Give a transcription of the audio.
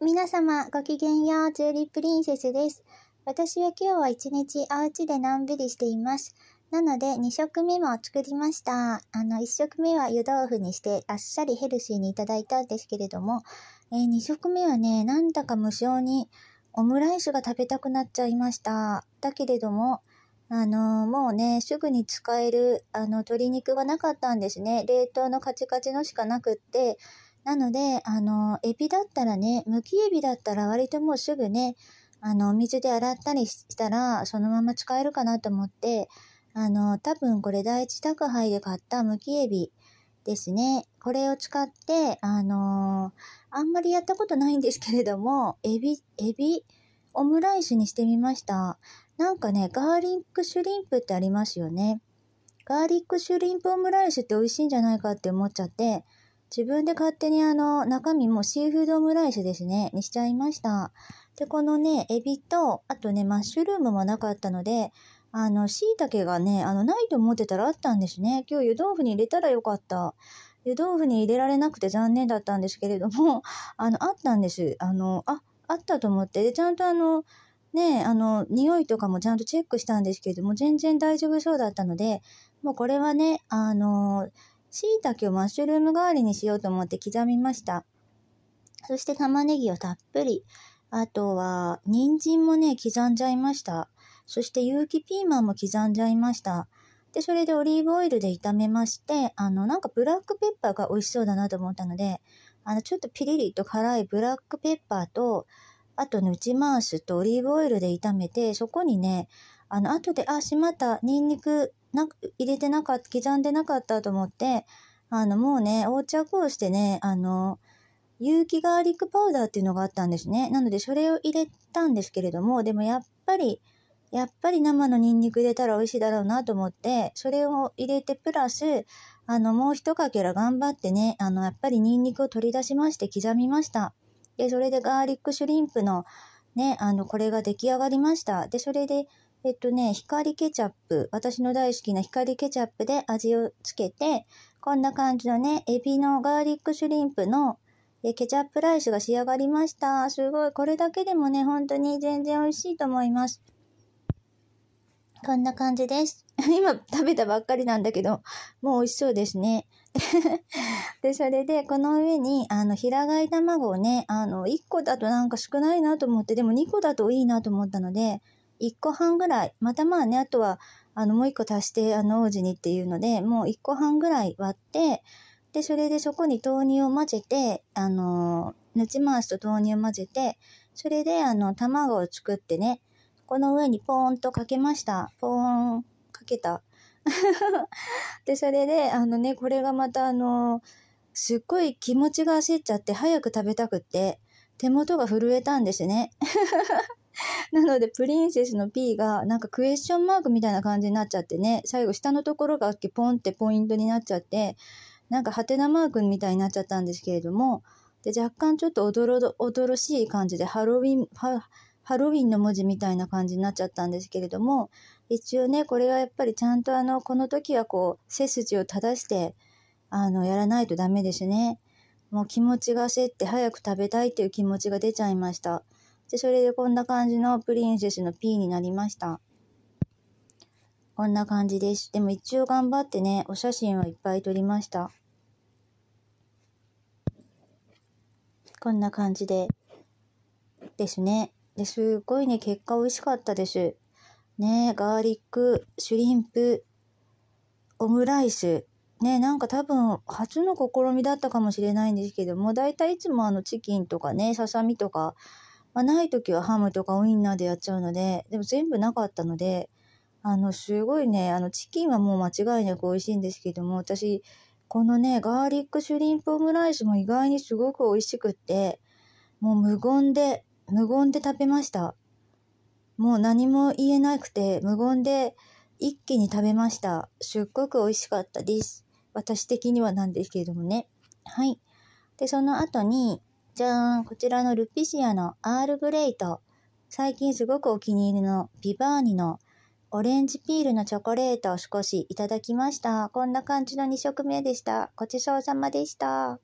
い、皆様、ごきげんよう、チューリップリンセスです。私は今日は一日おちでのんびりしています。なので、2食目も作りました。あの、1食目は湯豆腐にして、あっさりヘルシーにいただいたんですけれども、えー、2食目はね、なんだか無性にオムライスが食べたくなっちゃいました。だけれども、あのもうね、すぐに使える、あの、鶏肉がなかったんですね。冷凍のカチカチのしかなくって、なので、あの、エビだったらね、むきエビだったら割ともうすぐね、あの、お水で洗ったりしたら、そのまま使えるかなと思って、あの、多分これ第一宅配で買ったむきエビですね。これを使って、あのあんまりやったことないんですけれども、エビ、エビオムライスにしてみました。なんかね、ガーリックシュリンプってありますよね。ガーリックシュリンプオムライスって美味しいんじゃないかって思っちゃって、自分で勝手にあの、中身もシーフードオムライスですね、にしちゃいました。で、このね、エビと、あとね、マッシュルームもなかったので、あの、椎茸がね、あの、ないと思ってたらあったんですね。今日湯豆腐に入れたらよかった。湯豆腐に入れられなくて残念だったんですけれども、あの、あったんです。あの、あ、あったと思って。で、ちゃんとあの、ね、あの、匂いとかもちゃんとチェックしたんですけれども、全然大丈夫そうだったので、もうこれはね、あの、しいたけをマッシュルーム代わりにしようと思って刻みました。そして玉ねぎをたっぷり。あとは、人参もね、刻んじゃいました。そして有機ピーマンも刻んじゃいました。で、それでオリーブオイルで炒めまして、あの、なんかブラックペッパーが美味しそうだなと思ったので、あの、ちょっとピリリと辛いブラックペッパーと、あとね、打ち回すとオリーブオイルで炒めて、そこにね、あの、後で、あ、しまった、ニンニクな入れてなかった、刻んでなかったと思って、あの、もうね、お茶こうしてね、あの、有機ガーリックパウダーっていうのがあったんですね。なので、それを入れたんですけれども、でもやっぱり、やっぱり生のニンニク入れたら美味しいだろうなと思って、それを入れてプラス、あの、もう一かけら頑張ってね、あの、やっぱりニンニクを取り出しまして刻みました。で、それでガーリックシュリンプのね、あの、これが出来上がりました。で、それで、えっとね、光ケチャップ、私の大好きな光ケチャップで味をつけて、こんな感じのね、エビのガーリックシュリンプのえケチャップライスが仕上がりました。すごい。これだけでもね、本当に全然美味しいと思います。こんな感じです。今食べたばっかりなんだけど、もう美味しそうですね。で、それで、この上に、あの、平飼い卵をね、あの、1個だとなんか少ないなと思って、でも2個だといいなと思ったので、1個半ぐらい、またまあね、あとは、あの、もう1個足して、あの、王子にっていうので、もう1個半ぐらい割って、で、それでそこに豆乳を混ぜて、あの、ぬち回しと豆乳を混ぜて、それで、あの、卵を作ってね、この上にポーンとかけました。ポーンかけた。で、それで、あのね、これがまたあの、すっごい気持ちが焦っちゃって早く食べたくって、手元が震えたんですね。なので、プリンセスの P が、なんかクエスチョンマークみたいな感じになっちゃってね、最後下のところがポンってポイントになっちゃって、なんかハテナマークみたいになっちゃったんですけれども、で、若干ちょっと驚どしい感じで、ハロウィン、ハロウィンの文字みたいな感じになっちゃったんですけれども、一応ね、これはやっぱりちゃんとあの、この時はこう、背筋を正して、あの、やらないとダメですね。もう気持ちが焦って早く食べたいっていう気持ちが出ちゃいました。で、それでこんな感じのプリンセスの P になりました。こんな感じです。でも一応頑張ってね、お写真はいっぱい撮りました。こんな感じで、ですね。ですごいね、結果美味しかったです。ねガーリック、シュリンプ、オムライス。ねなんか多分初の試みだったかもしれないんですけども、だいたいいつもあのチキンとかね、ささみとか、まあ、ない時はハムとかウインナーでやっちゃうので、でも全部なかったので、あの、すごいね、あの、チキンはもう間違いなく美味しいんですけども、私、このね、ガーリックシュリンプオムライスも意外にすごく美味しくって、もう無言で無言で食べました。もう何も言えなくて、無言で一気に食べました。すっごく美味しかったです。私的にはなんですけれどもね。はい。で、その後に、じゃーん、こちらのルピシアのアールグレイと、最近すごくお気に入りのビバーニのオレンジピールのチョコレートを少しいただきました。こんな感じの2食目でした。ごちそうさまでした。